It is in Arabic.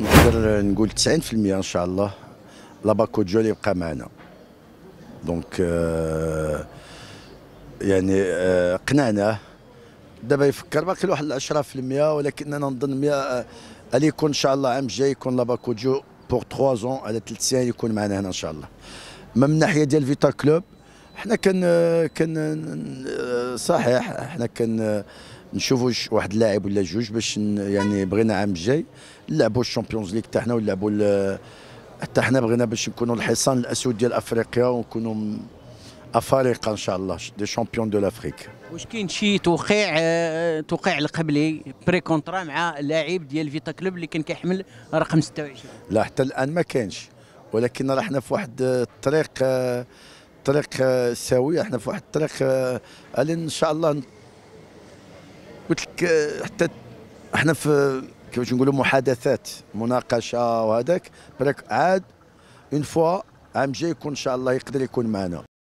نقدر نقول 90% ان شاء الله لاباكو جولي يبقى معنا دونك euh, يعني آه قنعناه دابا يفكر باقي واحد 10% ولكن انا نظن 100 آه، اللي يكون ان شاء الله عام الجاي يكون لاباكوجو بور 3 زون على 3 سنين يكون معنا هنا ان شاء الله ما من ناحيه ديال فيتا كلوب حنا كان كان آه، صحيح حنا كان آه، نشوفوا واحد اللاعب ولا جوج باش يعني بغينا العام الجاي نلعبوا الشامبيونز ليغ تاعنا ونلعبوا حتى حنا بغينا باش نكونوا الحصان الاسود ديال افريقيا ونكونوا افارقه ان شاء الله دي شامبيون دو لافريك واش كاين شي توقيع آه، آه، توقيع القبلي بري كونترا مع لاعب ديال فيتا كلوب اللي كان كيحمل رقم 26 لا حتى الان ما كانش ولكن راه حنا في واحد الطريق آه، طريق سوي احنا في واحد الطريق ان شاء الله قلت لك آه، حتى احنا في كيفاش نقولوا محادثات مناقشه وهذاك بالك عاد اون فوا عام جاي يكون ان شاء الله يقدر يكون معنا